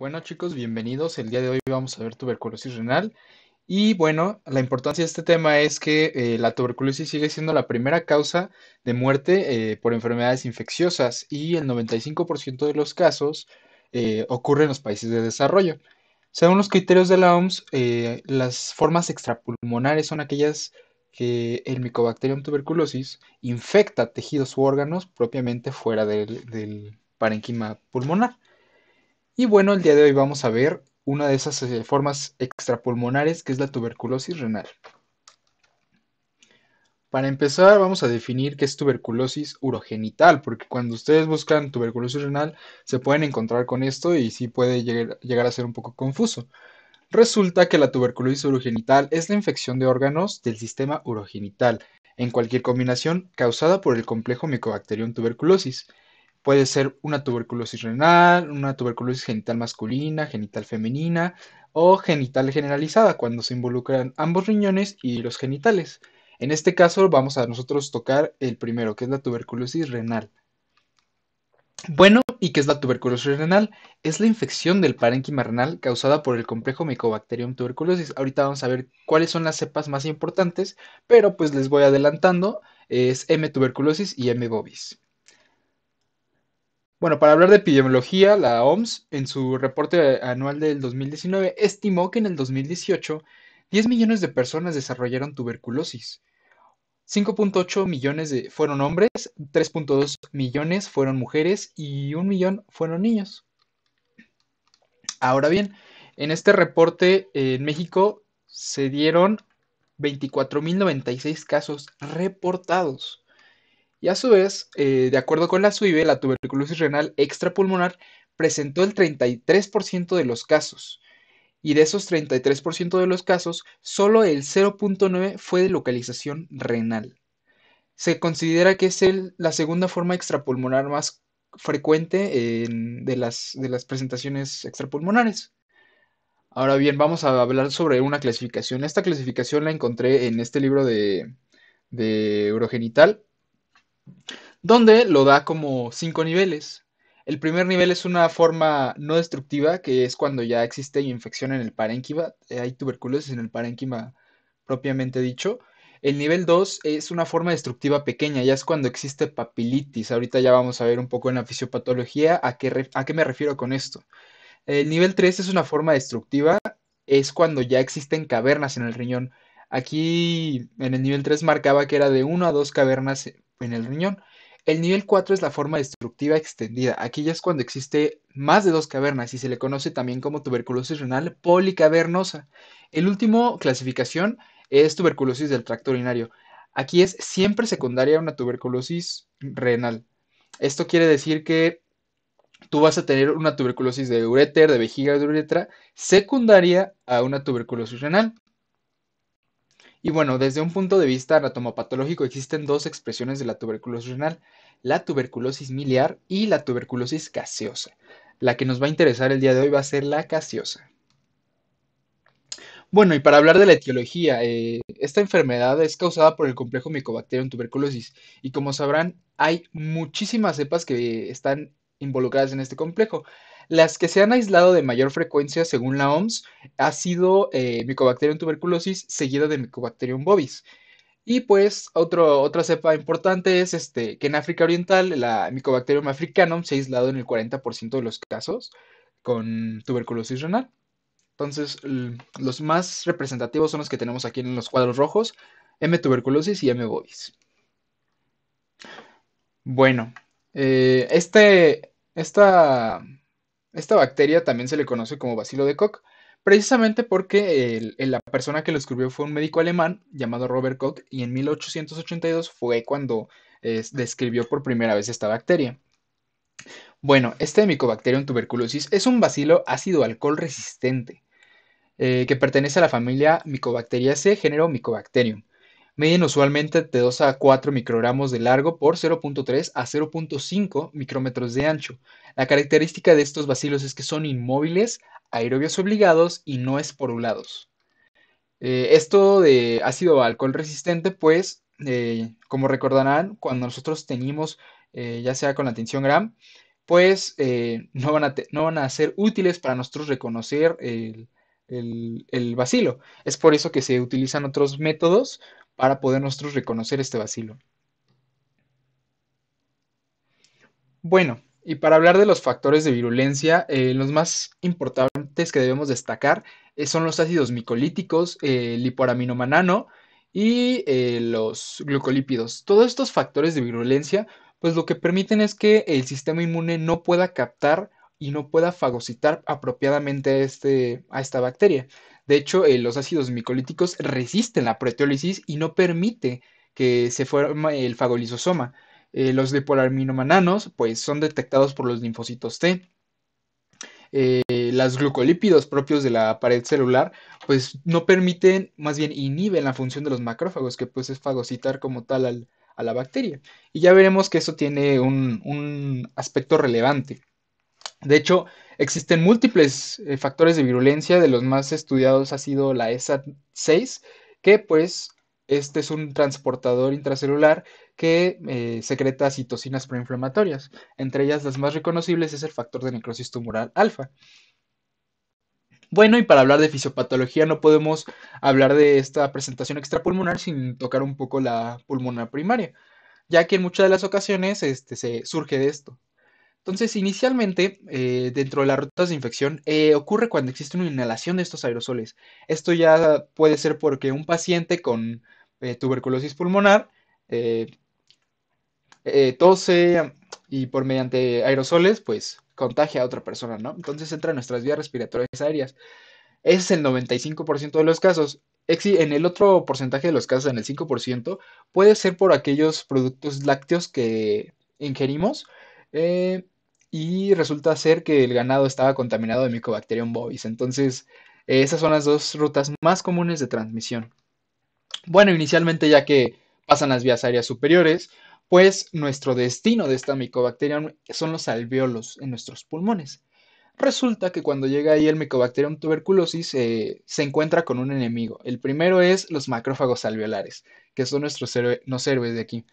Bueno chicos, bienvenidos. El día de hoy vamos a ver tuberculosis renal. Y bueno, la importancia de este tema es que eh, la tuberculosis sigue siendo la primera causa de muerte eh, por enfermedades infecciosas y el 95% de los casos eh, ocurre en los países de desarrollo. Según los criterios de la OMS, las formas extrapulmonares son aquellas que el Mycobacterium tuberculosis infecta tejidos u órganos propiamente fuera del, del parenquima pulmonar. Y bueno, el día de hoy vamos a ver una de esas eh, formas extrapulmonares que es la tuberculosis renal. Para empezar, vamos a definir qué es tuberculosis urogenital, porque cuando ustedes buscan tuberculosis renal se pueden encontrar con esto y sí puede llegar a ser un poco confuso. Resulta que la tuberculosis urogenital es la infección de órganos del sistema urogenital, en cualquier combinación causada por el complejo Mycobacterium tuberculosis. Puede ser una tuberculosis renal, una tuberculosis genital masculina, genital femenina o genital generalizada, cuando se involucran ambos riñones y los genitales. En este caso vamos a nosotros tocar el primero, que es la tuberculosis renal. Bueno, ¿y qué es la tuberculosis renal? Es la infección del parénquima renal causada por el complejo Mycobacterium tuberculosis. Ahorita vamos a ver cuáles son las cepas más importantes, pero pues les voy adelantando, es M tuberculosis y M bovis. Bueno, para hablar de epidemiología, la OMS, en su reporte anual del 2019, estimó que en el 2018 10 millones de personas desarrollaron tuberculosis. 5.8 millones fueron hombres, 3.2 millones fueron mujeres y 1 millón fueron niños. Ahora bien, en este reporte eh, en México se dieron 24.096 casos reportados. Y a su vez, eh, de acuerdo con la SUIBE, la tuberculosis renal extrapulmonar presentó el 33% de los casos. Y de esos 33% de los casos, solo el 0.9 fue de localización renal. Se considera que es la segunda forma extrapulmonar más frecuente de, las, presentaciones extrapulmonares. Ahora bien, vamos a hablar sobre una clasificación. Esta clasificación la encontré en este libro de, de Urogenital, donde lo da como cinco niveles. El primer nivel es una forma no destructiva, que es cuando ya existe infección en el parénquima, eh, hay tuberculosis en el parénquima propiamente dicho. El nivel 2 es una forma destructiva pequeña, ya es cuando existe papilitis. Ahorita ya vamos a ver un poco en la fisiopatología a qué, a qué me refiero con esto. El nivel 3 es una forma destructiva, es cuando ya existen cavernas en el riñón. Aquí en el nivel 3 marcaba que era de 1 a 2 cavernas en el riñón. El nivel 4 es la forma destructiva extendida. Aquí ya es cuando existe más de dos cavernas y se le conoce también como tuberculosis renal policavernosa. El último clasificación es tuberculosis del tracto urinario. Aquí es siempre secundaria a una tuberculosis renal. Esto quiere decir que tú vas a tener una tuberculosis de ureter, de vejiga, de uretra, secundaria a una tuberculosis renal. Y bueno, desde un punto de vista anatomopatológico existen dos expresiones de la tuberculosis renal, la tuberculosis miliar y la tuberculosis caseosa. La que nos va a interesar el día de hoy va a ser la caseosa. Bueno, y para hablar de la etiología, eh, esta enfermedad es causada por el complejo Mycobacterium tuberculosis y como sabrán, hay muchísimas cepas que están involucradas en este complejo. Las que se han aislado de mayor frecuencia, según la OMS, ha sido eh, Mycobacterium tuberculosis seguida de Mycobacterium bovis. Y pues otra cepa importante es este, que en África Oriental la Mycobacterium africanum se ha aislado en el 40% de los casos con tuberculosis renal. Entonces, los más representativos son los que tenemos aquí en los cuadros rojos, M tuberculosis y M bovis. Bueno, eh, este, esta esta bacteria también se le conoce como bacilo de Koch, precisamente porque la persona que lo escribió fue un médico alemán llamado Robert Koch y en 1882 fue cuando eh, describió por primera vez esta bacteria. Bueno, este Mycobacterium tuberculosis es un bacilo ácido alcohol resistente eh, que pertenece a la familia C, género Mycobacterium. Miden usualmente de 2 a 4 microgramos de largo por 0.3 a 0.5 micrómetros de ancho. La característica de estos bacilos es que son inmóviles, aerobios obligados y no esporulados. Eh, esto de ácido alcohol resistente, pues, eh, como recordarán, cuando nosotros teníamos eh, ya sea con la tensión gram, pues no van, a no, van a ser útiles para nosotros reconocer el el, el, vacilo. Es por eso que se utilizan otros métodos para poder nosotros reconocer este vacilo. Bueno, y para hablar de los factores de virulencia, eh, los más importantes que debemos destacar eh, son los ácidos micolíticos, eh, manano y eh, los glucolípidos. Todos estos factores de virulencia, pues lo que permiten es que el sistema inmune no pueda captar y no pueda fagocitar apropiadamente a este, esta bacteria, de hecho, eh, los ácidos micolíticos resisten la proteólisis y no permite que se forme el fagolisosoma. Eh, los depolarminomananos, pues, son detectados por los linfocitos T. Eh, las glucolípidos propios de la pared celular, pues, no permiten, más bien inhiben la función de los macrófagos, que pues es fagocitar como tal a la bacteria. Y ya veremos que eso tiene un aspecto relevante. De hecho, Existen múltiples eh, factores de virulencia, de los más estudiados ha sido la ESA6, que pues este es un transportador intracelular que eh, secreta citocinas proinflamatorias. Entre ellas las más reconocibles es el factor de necrosis tumoral alfa. Bueno, y para hablar de fisiopatología no podemos hablar de esta presentación extrapulmonar sin tocar un poco la pulmonar primaria, ya que en muchas de las ocasiones este, se surge de esto. Entonces, inicialmente, eh, dentro de las rutas de infección, eh, ocurre cuando existe una inhalación de estos aerosoles. Esto ya puede ser porque un paciente con eh, tuberculosis pulmonar tose y por mediante aerosoles, pues contagia a otra persona, ¿no? Entonces entra en nuestras vías respiratorias aéreas. Ese es el 95% de los casos. En el otro porcentaje de los casos, en el 5%, puede ser por aquellos productos lácteos que ingerimos eh, y resulta ser que el ganado estaba contaminado de Mycobacterium bovis. Entonces, eh, esas son las dos rutas más comunes de transmisión. Bueno, inicialmente ya que pasan las vías aéreas superiores, pues nuestro destino de esta Mycobacterium son los alveolos en nuestros pulmones. Resulta que cuando llega ahí el Mycobacterium tuberculosis eh, se encuentra con un enemigo. El primero es los macrófagos alveolares, que son nuestros héroes de aquí.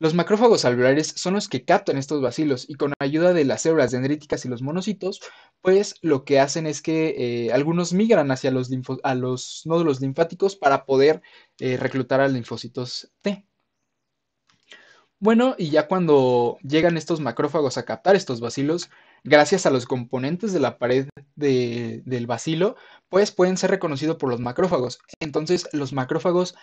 Los macrófagos alveolares son los que captan estos bacilos y con ayuda de las células dendríticas y los monocitos, pues lo que hacen es que eh, algunos migran hacia los, nódulos linfáticos para poder eh, reclutar a linfocitos T. Bueno, y ya cuando llegan estos macrófagos a captar estos bacilos, gracias a los componentes de la pared del bacilo, pues pueden ser reconocidos por los macrófagos. Entonces, los macrófagos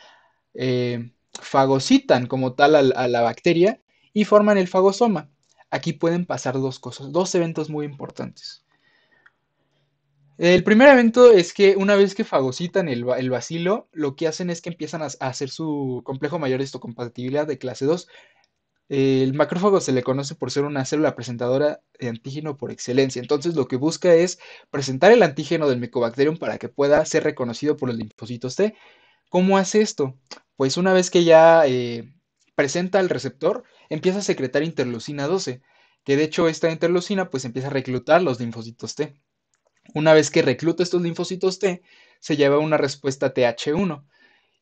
eh, fagocitan como tal a, la bacteria y forman el fagosoma. Aquí pueden pasar dos cosas, dos eventos muy importantes. El primer evento es que una vez que fagocitan el, el, bacilo, lo que hacen es que empiezan a, hacer su complejo mayor de histocompatibilidad de clase 2. El macrófago se le conoce por ser una célula presentadora de antígeno por excelencia. Entonces, lo que busca es presentar el antígeno del Mycobacterium para que pueda ser reconocido por los linfocitos T. ¿Cómo hace esto? pues una vez que ya eh, presenta el receptor, empieza a secretar interleucina 12, que de hecho esta interleucina pues empieza a reclutar los linfocitos T. Una vez que recluta estos linfocitos T, se lleva una respuesta TH1.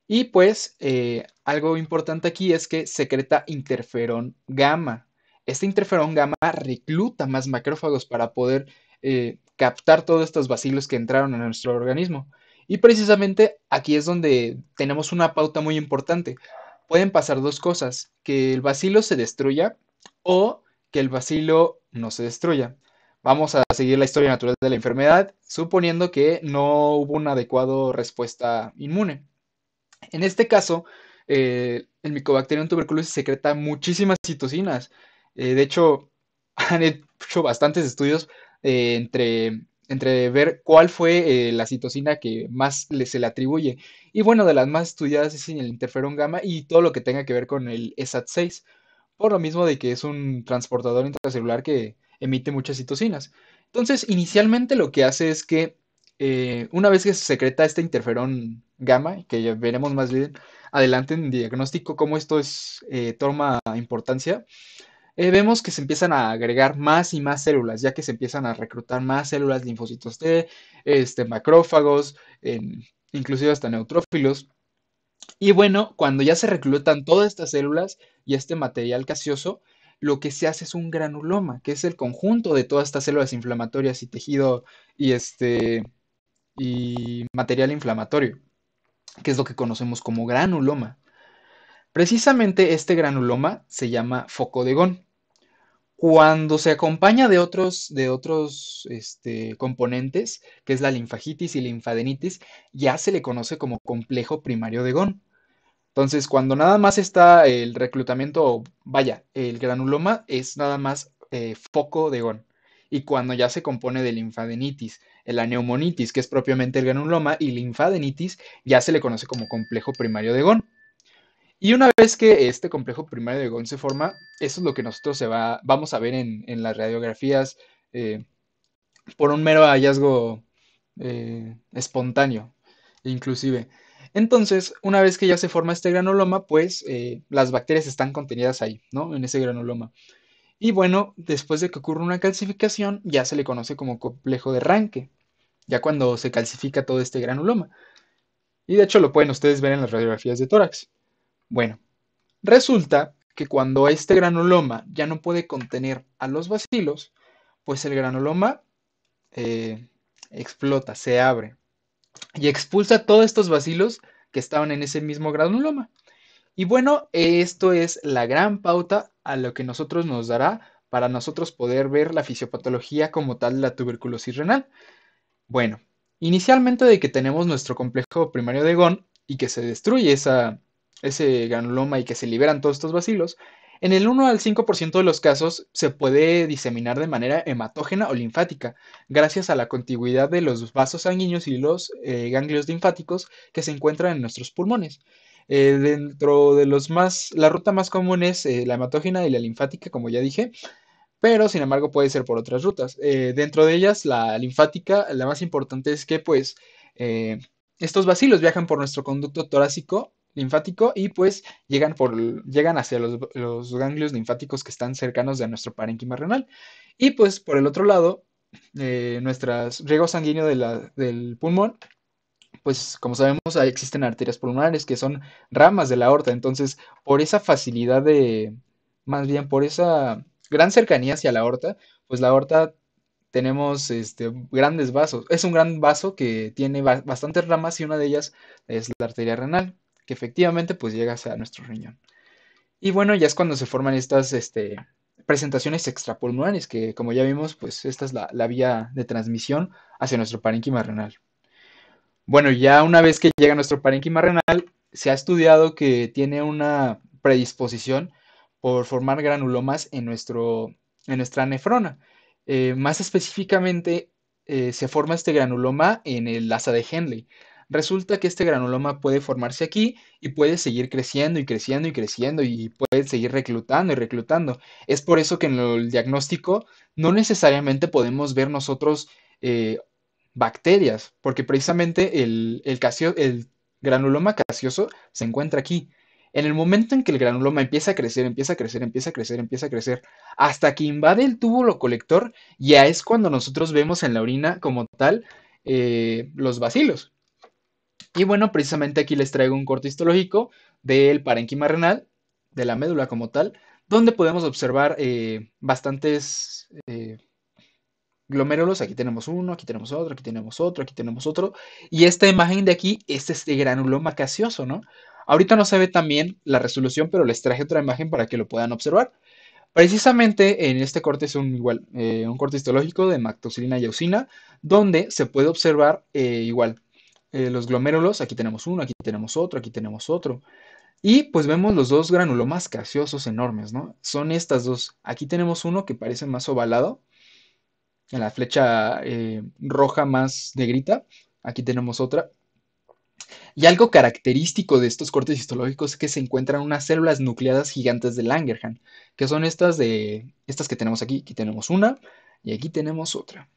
Y pues eh, algo importante aquí es que secreta interferón gamma. Este interferón gamma recluta más macrófagos para poder eh, captar todos estos bacilos que entraron en nuestro organismo. Y precisamente aquí es donde tenemos una pauta muy importante. Pueden pasar dos cosas, que el vacilo se destruya o que el vacilo no se destruya. Vamos a seguir la historia natural de la enfermedad, suponiendo que no hubo una adecuada respuesta inmune. En este caso, el eh, el Mycobacterium tuberculosis secreta muchísimas citocinas. Eh, de hecho, han hecho bastantes estudios eh, entre entre ver cuál fue eh, la citocina que más se le atribuye. Y bueno, de las más estudiadas es el interferón gamma y todo lo que tenga que ver con el ESAT6, por lo mismo de que es un transportador intracelular que emite muchas citocinas. Entonces, inicialmente lo que hace es que eh, una vez que se secreta este interferón gamma, que ya veremos más bien adelante en diagnóstico cómo esto es, eh, toma importancia, eh, vemos que se empiezan a agregar más y más células, ya que se empiezan a reclutar más células linfocitos T, este, macrófagos, inclusive hasta neutrófilos. Y bueno, cuando ya se reclutan todas estas células y este material gaseoso, lo que se hace es un granuloma, que es el conjunto de todas estas células inflamatorias y tejido y este y material inflamatorio, que es lo que conocemos como granuloma. Precisamente este granuloma se llama foco de Gón cuando se acompaña de otros, de otros este, componentes, que es la linfagitis y linfadenitis, ya se le conoce como complejo primario de GON. Entonces, cuando nada más está el reclutamiento, vaya, el granuloma es nada más eh, foco de GON. Y cuando ya se compone de linfadenitis, la neumonitis, que es propiamente el granuloma, y linfadenitis, ya se le conoce como complejo primario de GON. Y una vez que este complejo primario de Gon se forma, eso es lo que nosotros se va, vamos a ver en, las radiografías eh, por un mero hallazgo eh, espontáneo, inclusive. Entonces, una vez que ya se forma este granuloma, pues eh, las bacterias están contenidas ahí, ¿no? En ese granuloma. Y bueno, después de que ocurre una calcificación, ya se le conoce como complejo de arranque, ya cuando se calcifica todo este granuloma. Y de hecho lo pueden ustedes ver en las radiografías de tórax. Bueno, resulta que cuando este granuloma ya no puede contener a los bacilos, pues el granuloma eh, explota, se abre y expulsa todos estos bacilos que estaban en ese mismo granuloma. Y bueno, esto es la gran pauta a lo que nosotros nos dará para nosotros poder ver la fisiopatología como tal de la tuberculosis renal. Bueno, inicialmente de que tenemos nuestro complejo primario de GON y que se destruye esa, ese granuloma y que se liberan todos estos bacilos, en el 1 al 5% de los casos se puede diseminar de manera hematógena o linfática, gracias a la contigüidad de los vasos sanguíneos y los eh, ganglios linfáticos que se encuentran en nuestros pulmones. Eh, dentro de los más, la ruta más común es eh, la hematógena y la linfática, como ya dije, pero sin embargo puede ser por otras rutas. dentro de ellas, la linfática, la más importante es que pues estos bacilos viajan por nuestro conducto torácico linfático y pues llegan, llegan hacia los, ganglios linfáticos que están cercanos de nuestro parénquima renal. Y pues por el otro lado, eh, nuestras riego sanguíneo del pulmón, pues como sabemos ahí existen arterias pulmonares que son ramas de la aorta, entonces por esa facilidad de, más bien por esa gran cercanía hacia la aorta, pues la aorta tenemos este, grandes vasos, es un gran vaso que tiene bastantes ramas y una de ellas es la arteria renal que efectivamente pues llega a nuestro riñón. Y bueno, ya es cuando se forman estas este, presentaciones extrapulmonares, que como ya vimos, pues esta es la, vía de transmisión hacia nuestro parénquima renal. Bueno, ya una vez que llega nuestro parénquima renal, se ha estudiado que tiene una predisposición por formar granulomas en, nuestro, en nuestra nefrona. Eh, más específicamente, eh, se forma este granuloma en el asa de Henley. Resulta que este granuloma puede formarse aquí y puede seguir creciendo y creciendo y creciendo y puede seguir reclutando y reclutando. Es por eso que en el diagnóstico no necesariamente podemos ver nosotros eh, bacterias, porque precisamente el, granuloma caseoso se encuentra aquí. En el momento en que el granuloma empieza a crecer, empieza a crecer, empieza a crecer, empieza a crecer, hasta que invade el túbulo colector, ya es cuando nosotros vemos en la orina como tal eh, los bacilos. Y bueno, precisamente aquí les traigo un corte histológico del parénquima renal, de la médula como tal, donde podemos observar eh, bastantes eh, glomérulos. Aquí tenemos uno, aquí tenemos otro, aquí tenemos otro, aquí tenemos otro. Y esta imagen de aquí es este granuloma caseoso, ¿no? Ahorita no se ve también la resolución, pero les traje otra imagen para que lo puedan observar. Precisamente en este corte es un, igual, eh, un corte histológico de mactosilina y eosina, donde se puede observar igual eh, los glomérulos, aquí tenemos uno, aquí tenemos otro, aquí tenemos otro. Y pues vemos los dos granulomas gaseosos enormes, ¿no? Son estas dos. Aquí tenemos uno que parece más ovalado, en la flecha eh, roja más negrita. Aquí tenemos otra. Y algo característico de estos cortes histológicos es que se encuentran unas células nucleadas gigantes de Langerhans, que son estas de estas que tenemos aquí. Aquí tenemos una y aquí tenemos otra.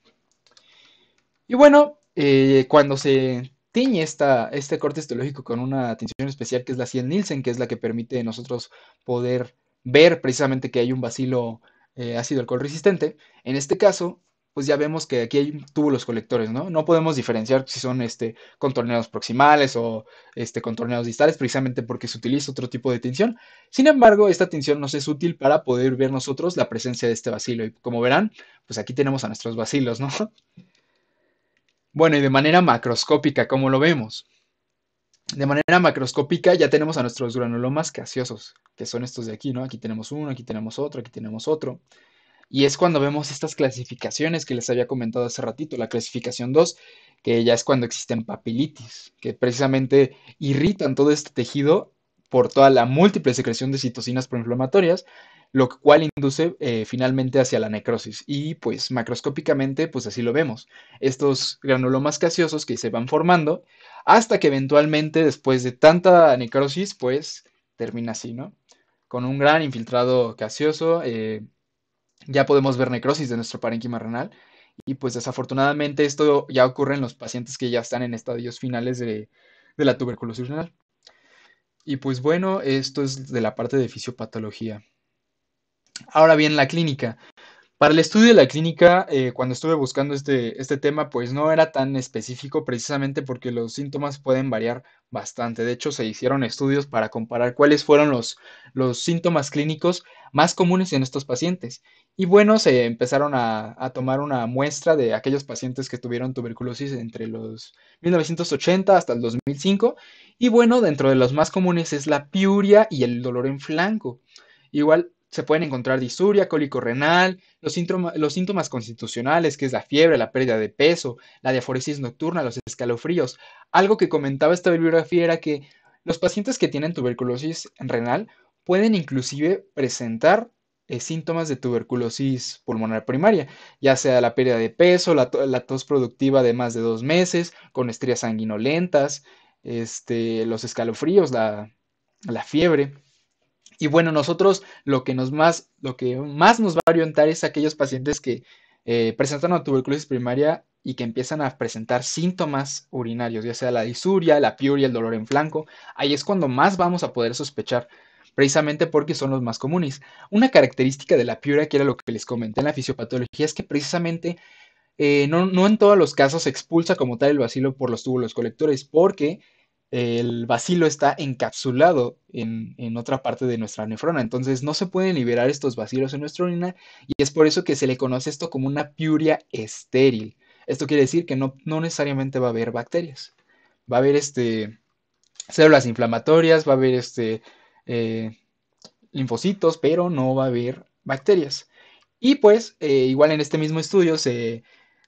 Y bueno, eh, cuando se tiñe este corte histológico con una tensión especial que es la 100 Nielsen, que es la que permite nosotros poder ver precisamente que hay un vacilo eh, ácido alcohol resistente. En este caso, pues ya vemos que aquí hay túbulos colectores, ¿no? No podemos diferenciar si son este, contorneados proximales o este, contorneados distales, precisamente porque se utiliza otro tipo de tinción. Sin embargo, esta tinción nos es útil para poder ver nosotros la presencia de este vacilo Y como verán, pues aquí tenemos a nuestros vacilos, ¿no? Bueno, y de manera macroscópica, ¿cómo lo vemos? De manera macroscópica ya tenemos a nuestros granulomas gaseosos, que son estos de aquí, ¿no? Aquí tenemos uno, aquí tenemos otro, aquí tenemos otro. Y es cuando vemos estas clasificaciones que les había comentado hace ratito, la clasificación 2, que ya es cuando existen papilitis, que precisamente irritan todo este tejido por toda la múltiple secreción de citocinas proinflamatorias lo cual induce eh, finalmente hacia la necrosis. Y pues macroscópicamente, pues así lo vemos. Estos granulomas gaseosos que se van formando hasta que eventualmente, después de tanta necrosis, pues termina así, ¿no? Con un gran infiltrado gaseoso, eh, ya podemos ver necrosis de nuestro parénquima renal. Y pues desafortunadamente esto ya ocurre en los pacientes que ya están en estadios finales de, de la tuberculosis renal. Y pues bueno, esto es de la parte de fisiopatología. Ahora bien, la clínica. Para el estudio de la clínica, eh, cuando estuve buscando este, este tema, pues no era tan específico precisamente porque los síntomas pueden variar bastante. De hecho, se hicieron estudios para comparar cuáles fueron los, síntomas clínicos más comunes en estos pacientes. Y bueno, se empezaron a, a tomar una muestra de aquellos pacientes que tuvieron tuberculosis entre los 1980 hasta el 2005. Y bueno, dentro de los más comunes es la piuria y el dolor en flanco. Igual se pueden encontrar disuria, cólico renal, los, los, síntomas constitucionales, que es la fiebre, la pérdida de peso, la diaforesis nocturna, los escalofríos. Algo que comentaba esta bibliografía era que los pacientes que tienen tuberculosis renal pueden inclusive presentar eh, síntomas de tuberculosis pulmonar primaria, ya sea la pérdida de peso, la, tos productiva de más de dos meses, con estrías sanguinolentas, este, los escalofríos, la fiebre. Y bueno, nosotros lo que, nos más, lo que más nos va a orientar es aquellos pacientes que eh, presentan una tuberculosis primaria y que empiezan a presentar síntomas urinarios, ya sea la disuria, la piuria, el dolor en flanco. Ahí es cuando más vamos a poder sospechar, precisamente porque son los más comunes. Una característica de la piuria, que era lo que les comenté en la fisiopatología, es que precisamente eh, no, en todos los casos se expulsa como tal el bacilo por los túbulos colectores, porque el bacilo está encapsulado en, otra parte de nuestra nefrona. Entonces no se pueden liberar estos vacilos en nuestra orina y es por eso que se le conoce esto como una piuria estéril. Esto quiere decir que no, no necesariamente va a haber bacterias. Va a haber este, células inflamatorias, va a haber este, eh, linfocitos, pero no va a haber bacterias. Y pues, eh, igual en este mismo estudio se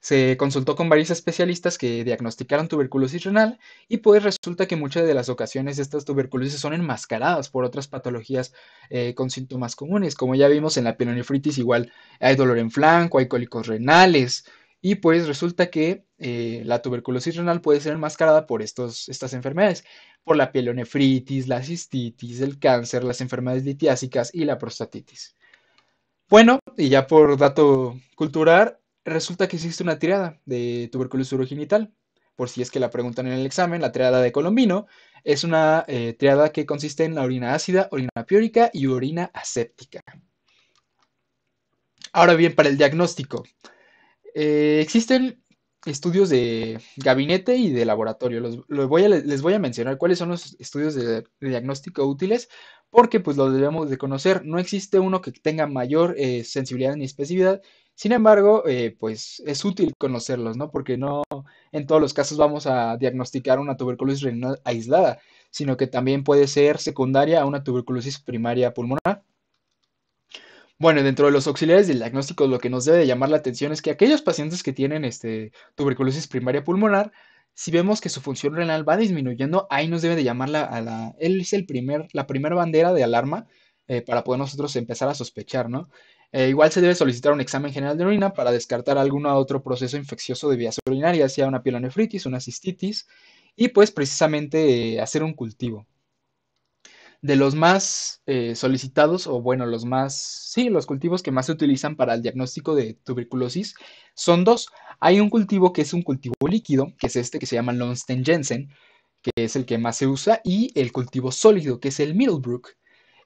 se consultó con varios especialistas que diagnosticaron tuberculosis renal y pues resulta que muchas de las ocasiones estas tuberculosis son enmascaradas por otras patologías eh, con síntomas comunes. Como ya vimos en la pielonefritis igual hay dolor en flanco, hay cólicos renales y pues resulta que eh, la tuberculosis renal puede ser enmascarada por estas enfermedades, por la pielonefritis, la cistitis, el cáncer, las enfermedades litiásicas y la prostatitis. Bueno, y ya por dato cultural, resulta que existe una tirada de tuberculosis urogenital. Por si es que la preguntan en el examen, la triada de Colombino es una eh, triada que consiste en la orina ácida, orina piórica y orina aséptica. Ahora bien, para el diagnóstico, eh, existen estudios de gabinete y de laboratorio. les voy a mencionar cuáles son los estudios de, diagnóstico útiles porque pues los debemos de conocer. No existe uno que tenga mayor eh, sensibilidad ni especificidad sin embargo, eh, pues es útil conocerlos, ¿no? Porque no en todos los casos vamos a diagnosticar una tuberculosis renal aislada, sino que también puede ser secundaria a una tuberculosis primaria pulmonar. Bueno, dentro de los auxiliares del diagnóstico, lo que nos debe de llamar la atención es que aquellos pacientes que tienen este, tuberculosis primaria pulmonar, si vemos que su función renal va disminuyendo, ahí nos debe de llamar la, a la, él es el primer, la primera bandera de alarma eh, para poder nosotros empezar a sospechar, ¿no? Eh, igual se debe solicitar un examen general de orina para descartar algún otro proceso infeccioso de vías urinarias, sea una pielonefritis, una cistitis, y pues precisamente eh, hacer un cultivo. De los más eh, solicitados, o bueno, los más, sí, los cultivos que más se utilizan para el diagnóstico de tuberculosis son dos. Hay un cultivo que es un cultivo líquido, que es este que se llama Lonsten Jensen, que es el que más se usa, y el cultivo sólido, que es el Middlebrook.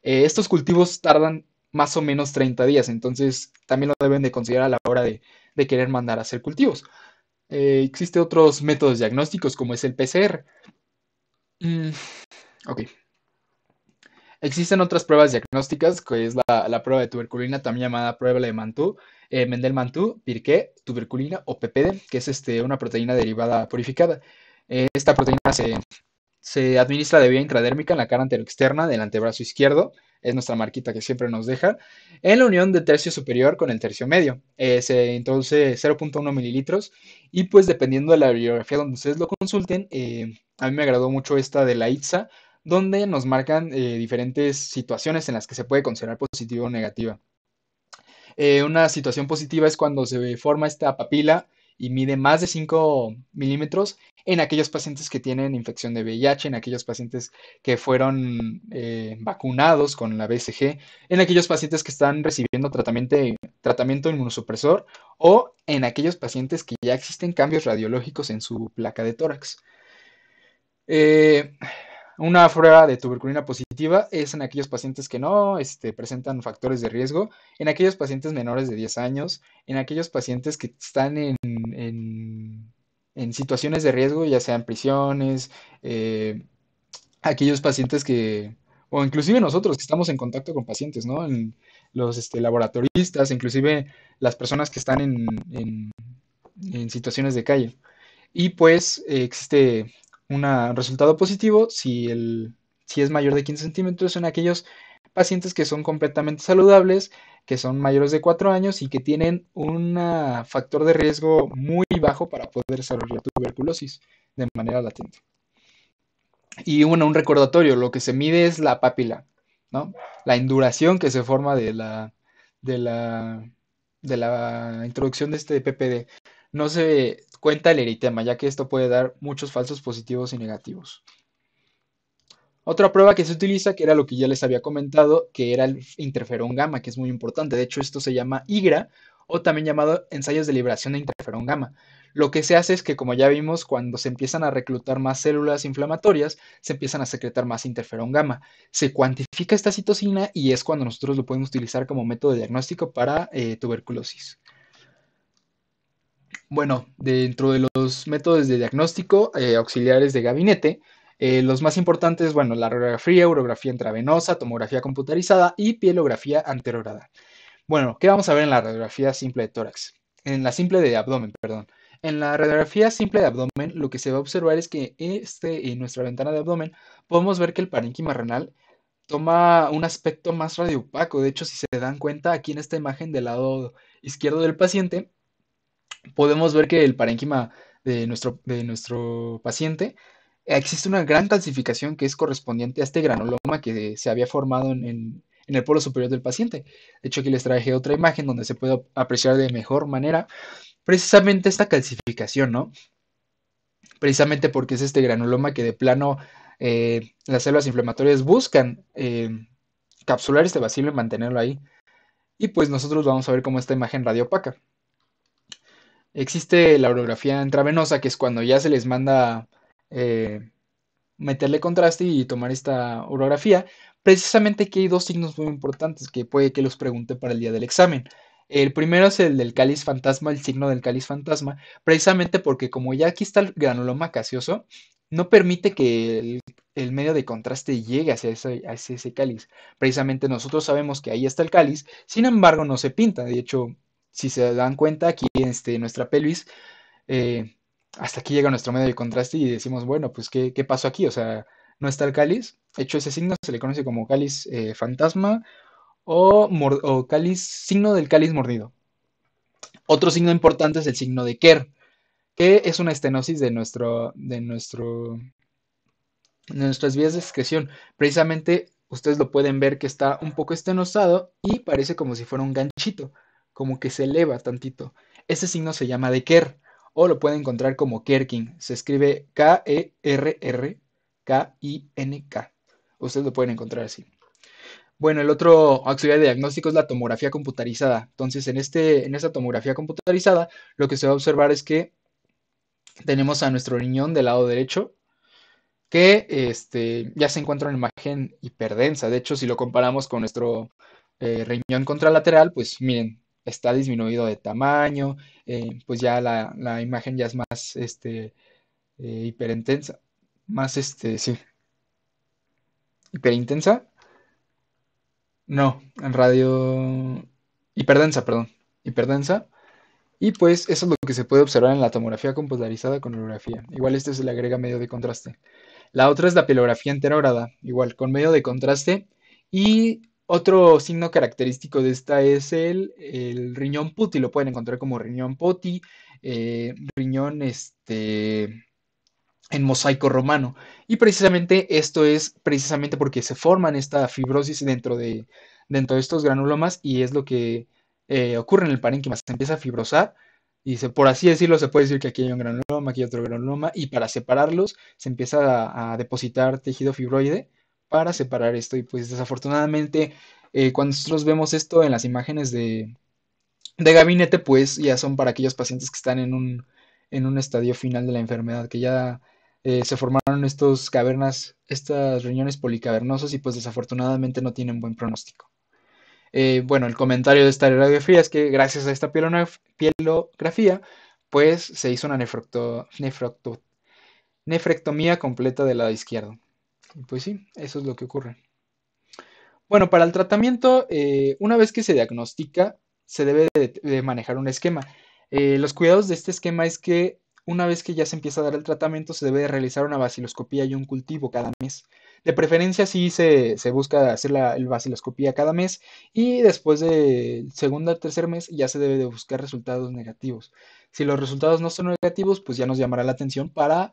estos cultivos tardan más o menos 30 días. Entonces también lo deben de considerar a la hora de, querer mandar a hacer cultivos. Existen eh, existe otros métodos diagnósticos como es el PCR. Mm, ok. Existen otras pruebas diagnósticas, que es la, prueba de tuberculina, también llamada prueba de Mantú, eh, Mendel-Mantú, Pirqué, tuberculina o PPD, que es este, una proteína derivada purificada. Eh, esta proteína se, se administra de vía intradérmica en la cara anteroexterna del antebrazo izquierdo, es nuestra marquita que siempre nos deja, en la unión de tercio superior con el tercio medio. Eh, se introduce 0.1 mililitros y pues dependiendo de la bibliografía donde ustedes lo consulten, eh, a mí me agradó mucho esta de la ITSA, donde nos marcan eh, diferentes situaciones en las que se puede considerar positiva o negativa. una situación positiva es cuando se forma esta papila y mide más de 5 milímetros en aquellos pacientes que tienen infección de VIH, en aquellos pacientes que fueron eh, vacunados con la BCG, en aquellos pacientes que están recibiendo tratamiento, tratamiento inmunosupresor o en aquellos pacientes que ya existen cambios radiológicos en su placa de tórax. Eh, una prueba de tuberculina positiva es en aquellos pacientes que no este, presentan factores de riesgo, en aquellos pacientes menores de 10 años, en aquellos pacientes que están en en, situaciones de riesgo, ya sean prisiones, eh, aquellos pacientes que, o inclusive nosotros que estamos en contacto con pacientes, ¿no? los este, laboratoristas, inclusive las personas que están en, situaciones de calle. Y pues existe un resultado positivo si, el, si es mayor de 15 centímetros en aquellos pacientes que son completamente saludables, que son mayores de 4 años y que tienen un factor de riesgo muy bajo para poder desarrollar tuberculosis de manera latente. Y bueno, un recordatorio, lo que se mide es la papila, ¿no? La induración que se forma de la, de la, de la introducción de este PPD. No se cuenta el eritema, ya que esto puede dar muchos falsos positivos y negativos. Otra prueba que se utiliza, que era lo que ya les había comentado, que era el interferón gamma, que es muy importante. De hecho, esto se llama IGRA o también llamado ensayos de liberación de interferón gamma. Lo que se hace es que, como ya vimos, cuando se empiezan a reclutar más células inflamatorias, se empiezan a secretar más interferón gamma. Se cuantifica esta citocina y es cuando nosotros lo podemos utilizar como método de diagnóstico para eh, tuberculosis. Bueno, dentro de los métodos de diagnóstico eh, auxiliares de gabinete, eh, los más importantes, bueno, la radiografía, urografía intravenosa, tomografía computarizada y pielografía anterograda. Bueno, ¿qué vamos a ver en la radiografía simple de tórax? En la simple de abdomen, perdón. En la radiografía simple de abdomen, lo que se va a observar es que este, en nuestra ventana de abdomen podemos ver que el parénquima renal toma un aspecto más radiopaco. De hecho, si se dan cuenta, aquí en esta imagen del lado izquierdo del paciente, podemos ver que el parénquima de nuestro, de nuestro paciente existe una gran calcificación que es correspondiente a este granuloma que se había formado en, el polo superior del paciente. De hecho, aquí les traje otra imagen donde se puede apreciar de mejor manera precisamente esta calcificación, ¿no? Precisamente porque es este granuloma que de plano eh, las células inflamatorias buscan eh, capsular este vacío y mantenerlo ahí. Y pues nosotros vamos a ver cómo esta imagen radiopaca. Existe la orografía intravenosa, que es cuando ya se les manda eh, meterle contraste y tomar esta orografía. Precisamente que hay dos signos muy importantes que puede que los pregunte para el día del examen. El primero es el del cáliz fantasma, el signo del cáliz fantasma, precisamente porque como ya aquí está el granuloma gaseoso, no permite que el, medio de contraste llegue hacia ese, cáliz. Precisamente nosotros sabemos que ahí está el cáliz, sin embargo no se pinta. De hecho, si se dan cuenta aquí en este, nuestra pelvis, eh, hasta aquí llega nuestro medio de contraste y decimos, bueno, pues ¿qué, pasó aquí? O sea, no está el cáliz. hecho, ese signo se le conoce como cáliz eh, fantasma o, o, cáliz, signo del cáliz mordido. Otro signo importante es el signo de Kerr, que es una estenosis de, nuestro, de, nuestro, de nuestras vías de excreción. Precisamente ustedes lo pueden ver que está un poco estenosado y parece como si fuera un ganchito, como que se eleva tantito. Ese signo se llama de Kerr o lo pueden encontrar como Kerkin. Se escribe K-E-R-R-K-I-N-K. E Ustedes lo pueden encontrar así. Bueno, el otro auxiliar de diagnóstico es la tomografía computarizada. Entonces, en, este, en esta tomografía computarizada, lo que se va a observar es que tenemos a nuestro riñón del lado derecho, que este, ya se encuentra en imagen hiperdensa. De hecho, si lo comparamos con nuestro eh, riñón contralateral, pues miren, está disminuido de tamaño, eh, pues ya la, imagen ya es más este, eh, hiperintensa, más este, sí, hiperintensa, no, en radio, hiperdensa, perdón, hiperdensa, y pues eso es lo que se puede observar en la tomografía computarizada con holografía, igual este se le agrega medio de contraste. La otra es la pelografía enterograda, igual, con medio de contraste y otro signo característico de esta es el, riñón puti, lo pueden encontrar como riñón poti, eh, riñón este, en mosaico romano. Y precisamente esto es precisamente porque se forman esta fibrosis dentro de, dentro de estos granulomas y es lo que eh, ocurre en el parénquima, se empieza a fibrosar y se, por así decirlo se puede decir que aquí hay un granuloma, aquí hay otro granuloma y para separarlos se empieza a depositar tejido fibroide para separar esto. Y pues desafortunadamente, eh, cuando nosotros vemos esto en las imágenes de, de gabinete, pues ya son para aquellos pacientes que están en un, en un estadio final de la enfermedad, que ya eh, se formaron estas cavernas, estas riñones policavernosas y pues desafortunadamente no tienen buen pronóstico. Eh, bueno, el comentario de esta radiografía es que gracias a esta pielografía, pues se hizo una nefrectomía completa del lado izquierdo. Pues sí, eso es lo que ocurre. Bueno, para el tratamiento, eh, una vez que se diagnostica, se debe de, manejar un esquema. Eh, los cuidados de este esquema es que una vez que ya se empieza a dar el tratamiento, se debe de realizar una vaciloscopía y un cultivo cada mes. De preferencia, sí se, busca hacer la el vaciloscopía cada mes y después del segundo o tercer mes ya se debe de buscar resultados negativos. Si los resultados no son negativos, pues ya nos llamará la atención para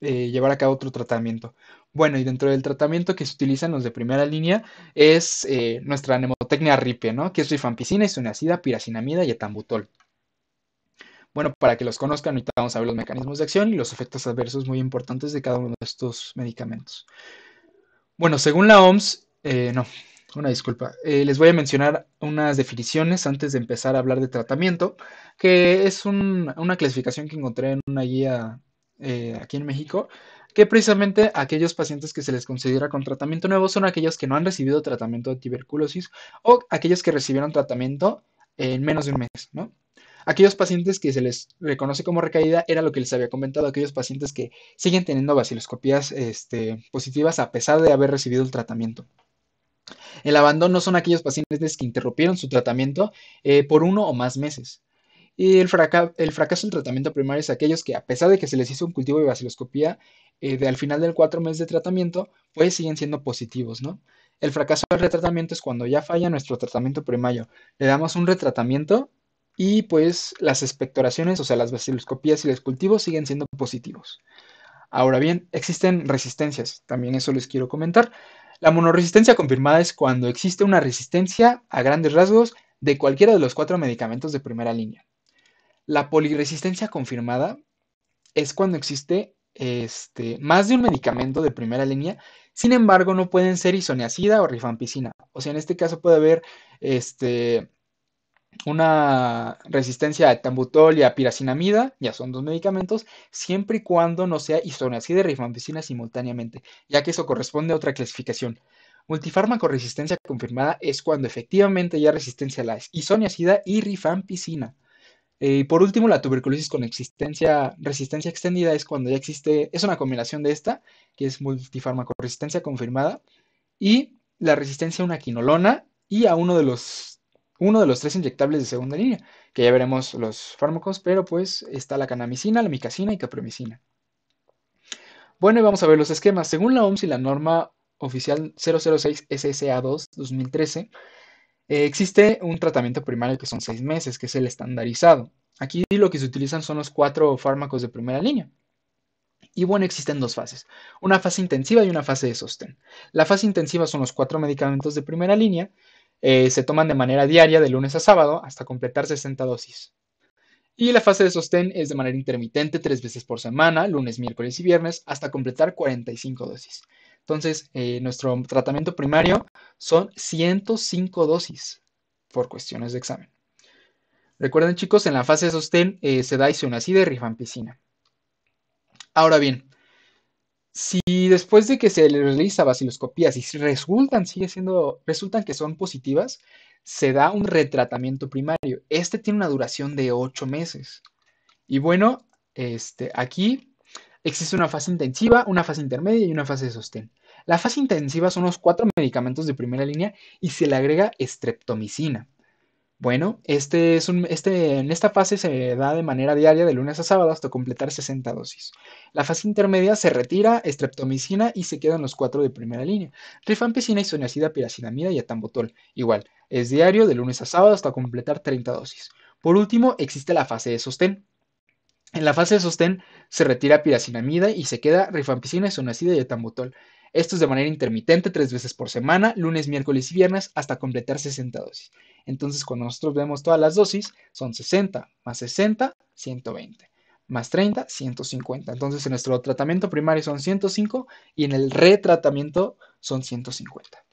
eh, llevar a cabo otro tratamiento. Bueno, y dentro del tratamiento que se utilizan los de primera línea es eh, nuestra nemotecnia RIPE, ¿no? Que es rifampicina, isoniazida, piracinamida y etambutol. Bueno, para que los conozcan, ahorita vamos a ver los mecanismos de acción y los efectos adversos muy importantes de cada uno de estos medicamentos. Bueno, según la OMS, eh, no, una disculpa, les voy a mencionar unas definiciones antes de empezar a hablar de tratamiento, que es una clasificación que encontré en una guía eh, aquí en México, que precisamente aquellos pacientes que se les considera con tratamiento nuevo son aquellos que no han recibido tratamiento de tuberculosis o aquellos que recibieron tratamiento en menos de un mes, Aquellos pacientes que se les reconoce como recaída era lo que les había comentado, aquellos pacientes que siguen teniendo baciloscopías este, positivas a pesar de haber recibido el tratamiento. El abandono son aquellos pacientes que interrumpieron su tratamiento eh, por uno o más meses. Y el, fracaso en tratamiento primario es aquellos que, a pesar de que se les hizo un cultivo de baciloscopía, eh, de al final del cuatro meses de tratamiento, pues siguen siendo positivos, ¿no? El fracaso del retratamiento es cuando ya falla nuestro tratamiento primario. Le damos un retratamiento y pues las expectoraciones, o sea, las vaciloscopías y los cultivos siguen siendo positivos. Ahora bien, existen resistencias, también eso les quiero comentar. La monoresistencia confirmada es cuando existe una resistencia a grandes rasgos de cualquiera de los cuatro medicamentos de primera línea. La poliresistencia confirmada es cuando existe este, más de un medicamento de primera línea, sin embargo no pueden ser isoniacida o rifampicina. O sea, en este caso puede haber este, una resistencia a tambutol y a piracinamida, ya son dos medicamentos, siempre y cuando no sea isoniacida y rifampicina simultáneamente, ya que eso corresponde a otra clasificación. Multifármaco resistencia confirmada es cuando efectivamente hay resistencia a la isoniacida y rifampicina. Eh, y por último, la tuberculosis con existencia, resistencia extendida es cuando ya existe, es una combinación de esta, que es resistencia confirmada, y la resistencia a una quinolona y a uno de los, uno de los tres inyectables de segunda línea, que ya veremos los fármacos, pero pues está la canamicina, la micacina y capromicina. Bueno, y vamos a ver los esquemas. Según la OMS y la norma oficial 006 SSA2 2013, eh, existe un tratamiento primario que son seis meses, que es el estandarizado. Aquí lo que se utilizan son los cuatro fármacos de primera línea. Y bueno, existen dos fases, una fase intensiva y una fase de sostén. La fase intensiva son los cuatro medicamentos de primera línea, eh, se toman de manera diaria de lunes a sábado hasta completar 60 dosis. Y la fase de sostén es de manera intermitente tres veces por semana, lunes, miércoles y viernes, hasta completar 45 dosis. Entonces, eh, nuestro tratamiento primario son 105 dosis por cuestiones de examen. Recuerden chicos, en la fase de sostén eh, se da isonacida y rifampicina. Ahora bien, si después de que se le realiza vaciloscopías y si resultan, resultan que son positivas, se da un retratamiento primario. Este tiene una duración de 8 meses. Y bueno, este, aquí existe una fase intensiva, una fase intermedia y una fase de sostén. La fase intensiva son los cuatro medicamentos de primera línea y se le agrega estreptomicina. Bueno, este es este, en esta fase se da de manera diaria de lunes a sábado hasta completar 60 dosis. La fase intermedia se retira estreptomicina y se quedan los cuatro de primera línea. Rifampicina, isoniazida, piracinamida y etambutol. Igual, es diario de lunes a sábado hasta completar 30 dosis. Por último, existe la fase de sostén. En la fase de sostén se retira piracinamida y se queda rifampicina, isoniazida y etambutol. Esto es de manera intermitente, tres veces por semana, lunes, miércoles y viernes, hasta completar 60 dosis. Entonces, cuando nosotros vemos todas las dosis, son 60 más 60, 120 más 30, 150. Entonces, en nuestro tratamiento primario son 105 y en el retratamiento son 150.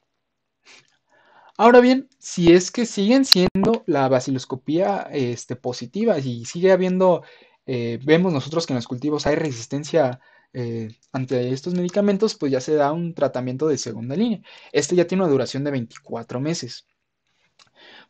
Ahora bien, si es que siguen siendo la baciloscopía este, positiva y sigue habiendo, eh, vemos nosotros que en los cultivos hay resistencia eh, ante estos medicamentos, pues ya se da un tratamiento de segunda línea. Este ya tiene una duración de 24 meses.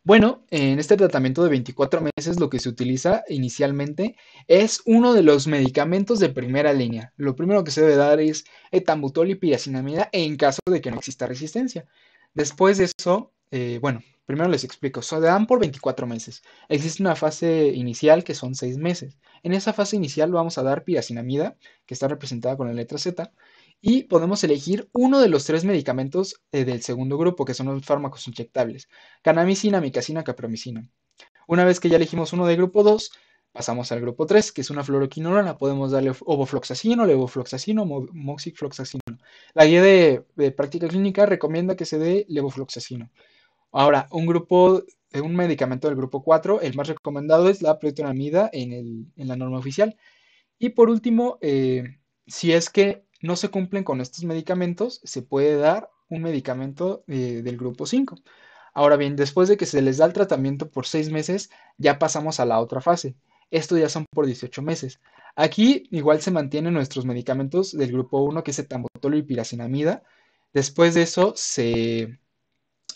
Bueno, en este tratamiento de 24 meses lo que se utiliza inicialmente es uno de los medicamentos de primera línea. Lo primero que se debe dar es etambutol y piracinamida en caso de que no exista resistencia. Después de eso, eh, bueno, primero les explico, se dan por 24 meses. Existe una fase inicial que son 6 meses. En esa fase inicial vamos a dar piracinamida, que está representada con la letra Z, y podemos elegir uno de los tres medicamentos eh, del segundo grupo, que son los fármacos inyectables, canamicina, micacina, capromicina. Una vez que ya elegimos uno del grupo 2, pasamos al grupo 3, que es una fluoroquinolona, podemos darle ovofloxacino, levofloxacino, moxifloxacino. La guía de, de práctica clínica recomienda que se dé levofloxacino. Ahora, un grupo, eh, un medicamento del grupo 4, el más recomendado es la protonamida en, la norma oficial. Y por último, eh, si es que no se cumplen con estos medicamentos, se puede dar un medicamento eh, del grupo 5. Ahora bien, después de que se les da el tratamiento por 6 meses, ya pasamos a la otra fase. Esto ya son por 18 meses. Aquí igual se mantienen nuestros medicamentos del grupo 1, que es tambotolo y piracinamida. Después de eso se,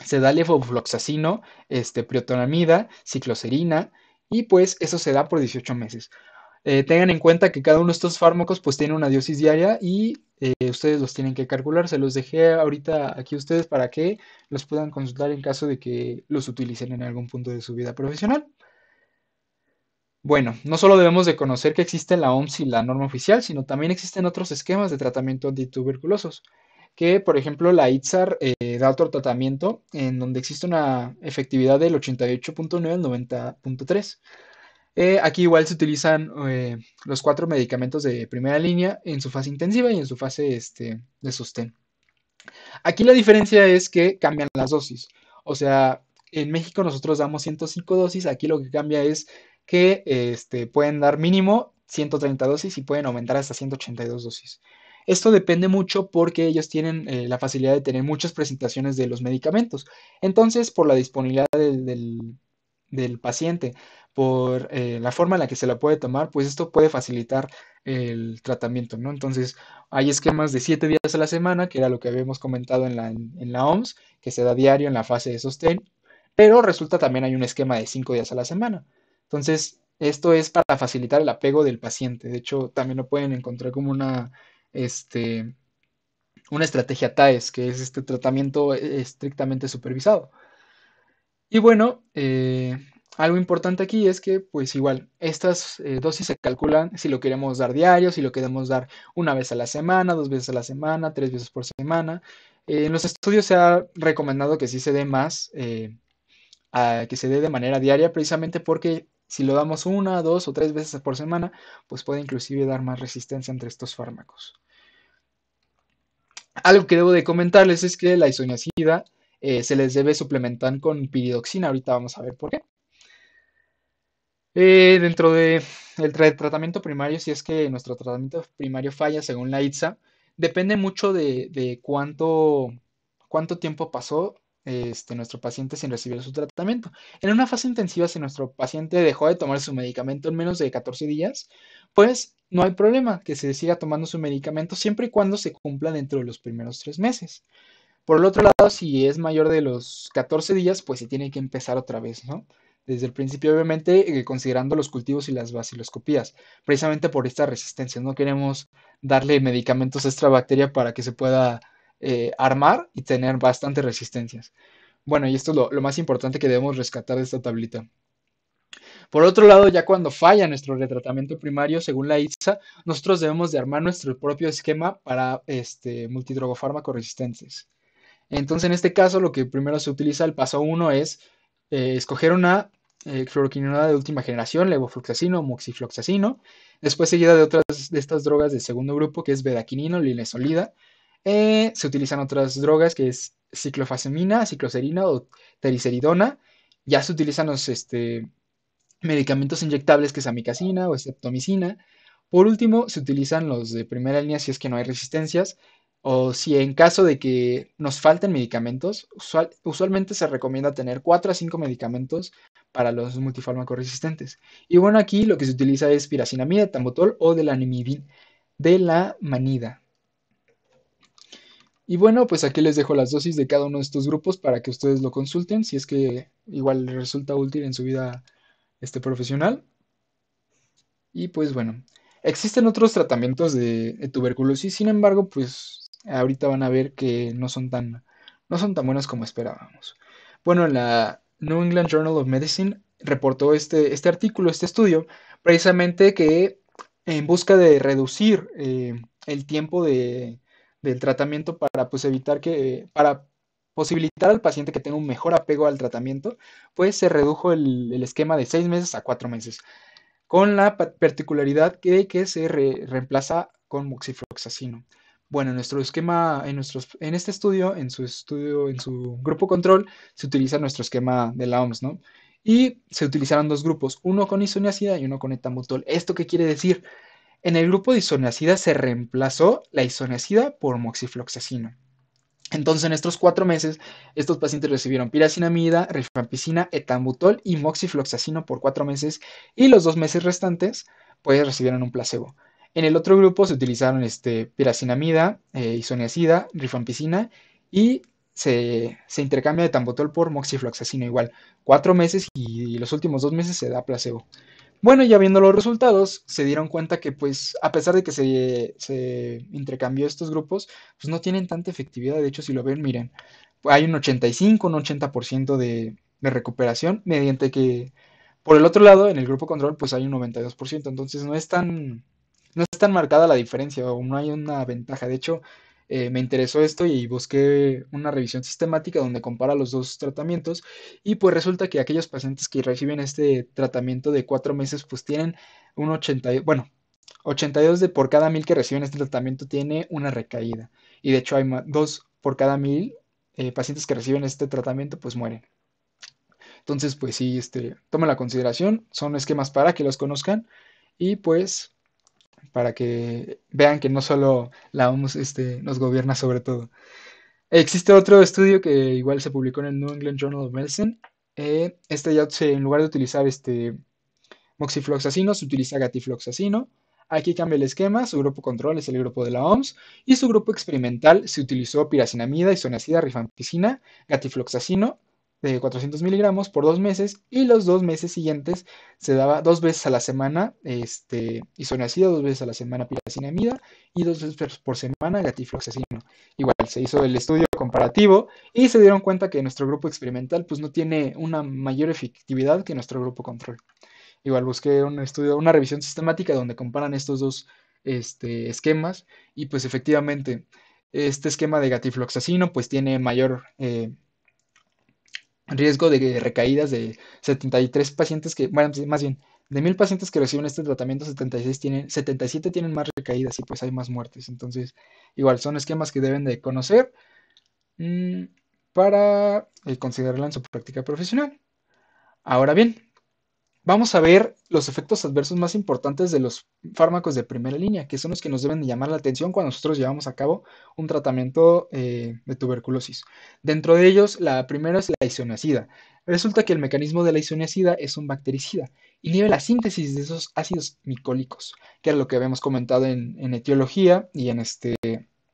se da levofloxacino, este, priotonamida, cicloserina, y pues eso se da por 18 meses. Eh, tengan en cuenta que cada uno de estos fármacos pues tiene una diosis diaria y eh, ustedes los tienen que calcular. Se los dejé ahorita aquí a ustedes para que los puedan consultar en caso de que los utilicen en algún punto de su vida profesional. Bueno, no solo debemos de conocer que existe la OMS y la norma oficial, sino también existen otros esquemas de tratamiento antituberculosos que, por ejemplo, la ITSAR eh, da otro tratamiento en donde existe una efectividad del 88.9 al 90.3. Eh, aquí igual se utilizan eh, los cuatro medicamentos de primera línea en su fase intensiva y en su fase este, de sostén. Aquí la diferencia es que cambian las dosis. O sea, en México nosotros damos 105 dosis, aquí lo que cambia es que este, pueden dar mínimo 130 dosis y pueden aumentar hasta 182 dosis. Esto depende mucho porque ellos tienen eh, la facilidad de tener muchas presentaciones de los medicamentos. Entonces, por la disponibilidad del, paciente, por eh, la forma en la que se la puede tomar, pues esto puede facilitar el tratamiento, ¿no? Entonces, hay esquemas de 7 días a la semana, que era lo que habíamos comentado en la, en la OMS, que se da diario en la fase de sostén, pero resulta también hay un esquema de 5 días a la semana. Entonces, esto es para facilitar el apego del paciente. De hecho, también lo pueden encontrar como una este, una estrategia TAES, que es este tratamiento estrictamente supervisado. Y bueno, eh, algo importante aquí es que, pues igual, estas eh, dosis se calculan si lo queremos dar diario, si lo queremos dar una vez a la semana, dos veces a la semana, tres veces por semana. Eh, en los estudios se ha recomendado que sí se dé más, que se dé de manera diaria, precisamente porque si lo damos una, dos o tres veces por semana, pues puede inclusive dar más resistencia entre estos fármacos. Algo que debo de comentarles es que la isoniacida eh, se les debe suplementar con piridoxina. Ahorita vamos a ver por qué. Eh, dentro del de tratamiento primario, si es que nuestro tratamiento primario falla según la ITSA, depende mucho de, cuánto, cuánto tiempo pasó este, nuestro paciente sin recibir su tratamiento. En una fase intensiva, si nuestro paciente dejó de tomar su medicamento en menos de 14 días, pues no hay problema que se siga tomando su medicamento siempre y cuando se cumpla dentro de los primeros tres meses. Por el otro lado, si es mayor de los 14 días, pues se tiene que empezar otra vez, ¿no? Desde el principio, obviamente, eh, considerando los cultivos y las baciloscopías, precisamente por esta resistencia. No queremos darle medicamentos extra bacteria para que se pueda eh, armar y tener bastantes resistencias. Bueno, y esto es lo, más importante que debemos rescatar de esta tablita. Por otro lado, ya cuando falla nuestro retratamiento primario, según la ITSA, nosotros debemos de armar nuestro propio esquema para este, multidrogofármaco resistentes. Entonces, en este caso, lo que primero se utiliza, el paso 1 es eh, escoger una eh, de última generación, levofloxacino, moxifloxacino, después seguida de otras de estas drogas de segundo grupo, que es bedaquinino, linesolida, eh, se utilizan otras drogas que es ciclofasemina, cicloserina o tericeridona. Ya se utilizan los este, medicamentos inyectables que es amicacina o septomicina. Por último, se utilizan los de primera línea si es que no hay resistencias o si en caso de que nos falten medicamentos, usualmente se recomienda tener 4 a 5 medicamentos para los multifármacos resistentes. Y bueno, aquí lo que se utiliza es piracinamida, tambotol o de de la manida. Y bueno, pues aquí les dejo las dosis de cada uno de estos grupos para que ustedes lo consulten, si es que igual les resulta útil en su vida este, profesional. Y pues bueno, existen otros tratamientos de, tuberculosis, sin embargo, pues ahorita van a ver que no son tan, no son tan buenos como esperábamos. Bueno, la New England Journal of Medicine reportó este, este artículo, este estudio, precisamente que en busca de reducir eh, el tiempo de del tratamiento para pues, evitar que, para posibilitar al paciente que tenga un mejor apego al tratamiento, pues se redujo el, esquema de seis meses a cuatro meses, con la particularidad que, que se reemplaza con moxifloxacino. Bueno, nuestro esquema, en, nuestros, en este estudio, en su estudio, en su grupo control, se utiliza nuestro esquema de la OMS, ¿no? Y se utilizaron dos grupos, uno con isoniazida y uno con etamutol. ¿Esto qué quiere decir? En el grupo de isoniacida se reemplazó la isoniacida por moxifloxacino. Entonces, en estos cuatro meses, estos pacientes recibieron piracinamida, rifampicina, etambutol y moxifloxacino por cuatro meses y los dos meses restantes, pues recibieron un placebo. En el otro grupo se utilizaron este, piracinamida, eh, isoniacida, rifampicina y se, se, intercambia etambutol por moxifloxacino igual, cuatro meses y los últimos dos meses se da placebo. Bueno, ya viendo los resultados, se dieron cuenta que, pues, a pesar de que se, se intercambió estos grupos, pues no tienen tanta efectividad. De hecho, si lo ven, miren, hay un 85, un 80% de, de recuperación, mediante que, por el otro lado, en el grupo control, pues hay un 92%. Entonces, no es tan, no es tan marcada la diferencia o no hay una ventaja. De hecho, eh, me interesó esto y busqué una revisión sistemática donde compara los dos tratamientos y pues resulta que aquellos pacientes que reciben este tratamiento de cuatro meses pues tienen un 82, bueno, 82 de por cada mil que reciben este tratamiento tiene una recaída y de hecho hay más, dos por cada mil eh, pacientes que reciben este tratamiento pues mueren. Entonces, pues sí, este, tomen la consideración, son esquemas para que los conozcan y pues para que vean que no solo la OMS este, nos gobierna sobre todo. Existe otro estudio que igual se publicó en el New England Journal of Medicine. Eh, este ya en lugar de utilizar este moxifloxacino, se utiliza gatifloxacino. Aquí cambia el esquema, su grupo control es el grupo de la OMS y su grupo experimental se utilizó piracinamida, isonacida, rifampicina, gatifloxacino de 400 miligramos por dos meses y los dos meses siguientes se daba dos veces a la semana este, isoniazida, dos veces a la semana piracinamida y dos veces por semana gatifloxacino. Igual se hizo el estudio comparativo y se dieron cuenta que nuestro grupo experimental pues no tiene una mayor efectividad que nuestro grupo control. Igual busqué un estudio, una revisión sistemática donde comparan estos dos este, esquemas y pues efectivamente este esquema de gatifloxacino pues tiene mayor... Eh, riesgo de recaídas de 73 pacientes que, bueno, más bien, de mil pacientes que reciben este tratamiento, 76 tienen, 77 tienen más recaídas y pues hay más muertes. Entonces, igual son esquemas que deben de conocer mm, para eh, considerarla en su práctica profesional. Ahora bien, vamos a ver los efectos adversos más importantes de los fármacos de primera línea, que son los que nos deben llamar la atención cuando nosotros llevamos a cabo un tratamiento eh, de tuberculosis. Dentro de ellos, la primera es la isoniacida. Resulta que el mecanismo de la isoniacida es un bactericida, inhibe la síntesis de esos ácidos micólicos, que era lo que habíamos comentado en etiología y en, este,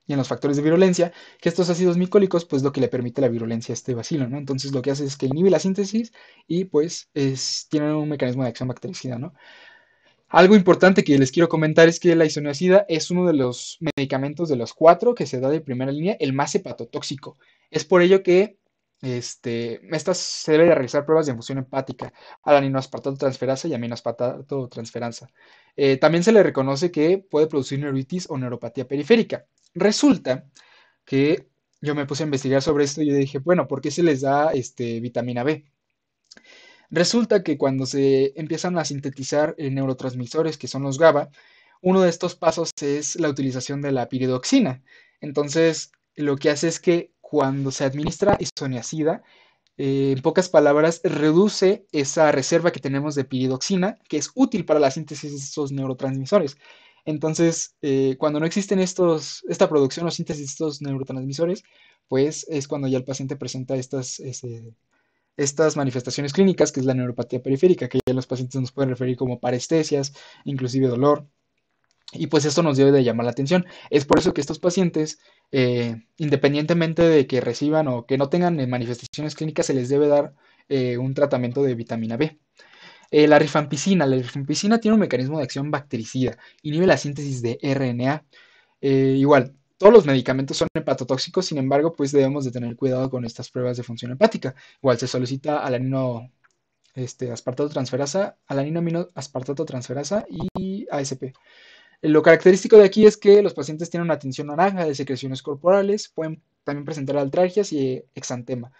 y en los factores de virulencia, que estos ácidos micólicos, pues lo que le permite la virulencia a este vacilo. ¿no? Entonces lo que hace es que inhibe la síntesis y pues tiene un mecanismo de acción bactericida, ¿no? Algo importante que les quiero comentar es que la isoniacida es uno de los medicamentos de los cuatro que se da de primera línea, el más hepatotóxico. Es por ello que este, estas se debe realizar pruebas de infusión hepática, la transferasa y aminoaspartato eh, también se le reconoce que puede producir neuritis o neuropatía periférica. Resulta que yo me puse a investigar sobre esto y yo dije, bueno, ¿por qué se les da este, vitamina B? Resulta que cuando se empiezan a sintetizar neurotransmisores, que son los GABA, uno de estos pasos es la utilización de la piridoxina. Entonces, lo que hace es que cuando se administra isoniacida, eh, en pocas palabras, reduce esa reserva que tenemos de piridoxina, que es útil para la síntesis de esos neurotransmisores. Entonces, eh, cuando no existen estos, esta producción o síntesis de estos neurotransmisores, pues es cuando ya el paciente presenta este, estas, manifestaciones clínicas, que es la neuropatía periférica, que ya los pacientes nos pueden referir como parestesias, inclusive dolor. Y pues esto nos debe de llamar la atención. Es por eso que estos pacientes, eh, independientemente de que reciban o que no tengan manifestaciones clínicas, se les debe dar eh, un tratamiento de vitamina B. Eh, la rifampicina. La rifampicina tiene un mecanismo de acción bactericida. Inhibe la síntesis de RNA. Eh, igual, todos los medicamentos son hepatotóxicos, sin embargo, pues debemos de tener cuidado con estas pruebas de función hepática. Igual se solicita alanino este, aspartato transferasa, alanino amino aspartato transferasa y ASP. Eh, lo característico de aquí es que los pacientes tienen una tensión naranja de secreciones corporales, pueden también presentar alergias y exantema.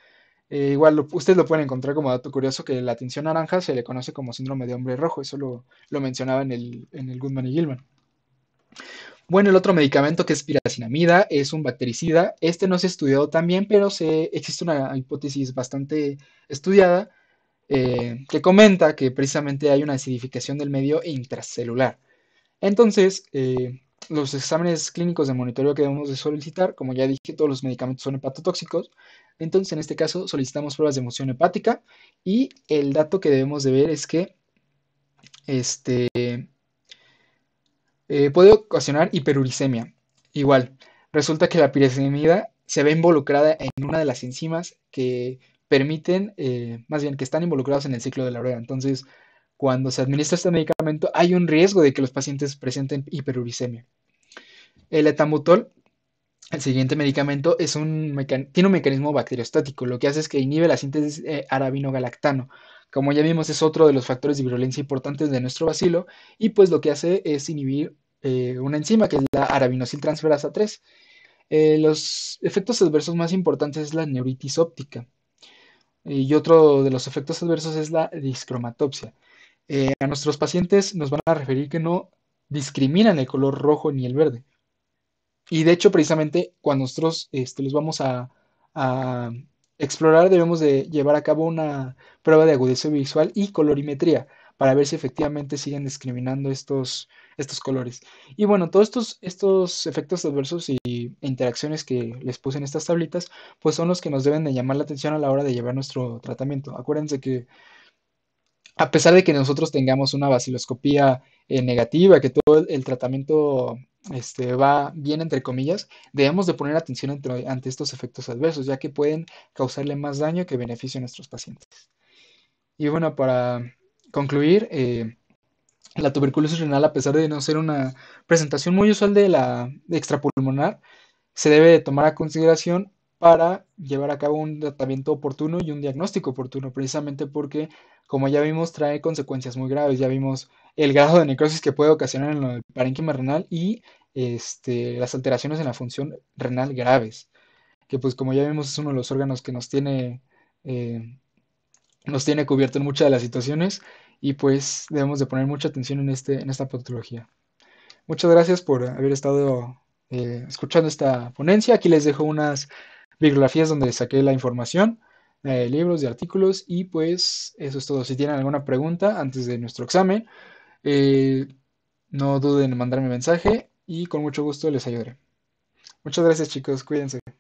Eh, igual ustedes lo pueden encontrar como dato curioso que la atención naranja se le conoce como síndrome de hombre rojo, eso lo, lo mencionaba en el, en Goodman y Gilman. Bueno, el otro medicamento que es piracinamida es un bactericida. Este no se ha estudiado tan pero se, existe una hipótesis bastante estudiada eh, que comenta que precisamente hay una acidificación del medio intracelular. Entonces, eh, los exámenes clínicos de monitoreo que debemos de solicitar, como ya dije, todos los medicamentos son hepatotóxicos, entonces, en este caso, solicitamos pruebas de emoción hepática y el dato que debemos de ver es que este, eh, puede ocasionar hiperuricemia. Igual, resulta que la piracemida se ve involucrada en una de las enzimas que permiten, eh, más bien que están involucrados en el ciclo de la urea. Entonces, cuando se administra este medicamento, hay un riesgo de que los pacientes presenten hiperuricemia. El etamutol el siguiente medicamento es un tiene un mecanismo bacteriostático, lo que hace es que inhibe la síntesis eh, arabinogalactano. Como ya vimos, es otro de los factores de virulencia importantes de nuestro vacilo. y pues lo que hace es inhibir eh, una enzima que es la transferasa 3. Eh, los efectos adversos más importantes es la neuritis óptica y otro de los efectos adversos es la discromatopsia. a nuestros pacientes nos van a referir que no discriminan el color rojo ni el verde y de hecho, precisamente, cuando nosotros este, los vamos a, explorar, debemos de llevar a cabo una prueba de agudeza visual y colorimetría para ver si efectivamente siguen discriminando estos, estos colores. Y bueno, todos estos, estos efectos adversos y, interacciones que les puse en estas tablitas, pues son los que nos deben de llamar la atención a la hora de llevar nuestro tratamiento. Acuérdense que a pesar de que nosotros tengamos una vaciloscopía eh, negativa, que todo el tratamiento este, va bien entre comillas, debemos de poner atención ante estos efectos adversos, ya que pueden causarle más daño que beneficio a nuestros pacientes. Y bueno, para concluir, eh, la tuberculosis renal, a pesar de no ser una presentación muy usual de la extrapulmonar, se debe tomar a consideración para llevar a cabo un tratamiento oportuno y un diagnóstico oportuno, precisamente porque, como ya vimos, trae consecuencias muy graves. Ya vimos el grado de necrosis que puede ocasionar en el parénquima renal y este, las alteraciones en la función renal graves, que pues como ya vimos es uno de los órganos que nos tiene, eh, nos tiene cubierto en muchas de las situaciones y pues debemos de poner mucha atención en, este, en esta patología. Muchas gracias por haber estado eh, escuchando esta ponencia. Aquí les dejo unas bibliografías donde saqué la información, eh, libros y artículos. Y pues eso es todo. Si tienen alguna pregunta antes de nuestro examen, eh, no duden en mandarme mensaje y con mucho gusto les ayudaré. Muchas gracias chicos, cuídense.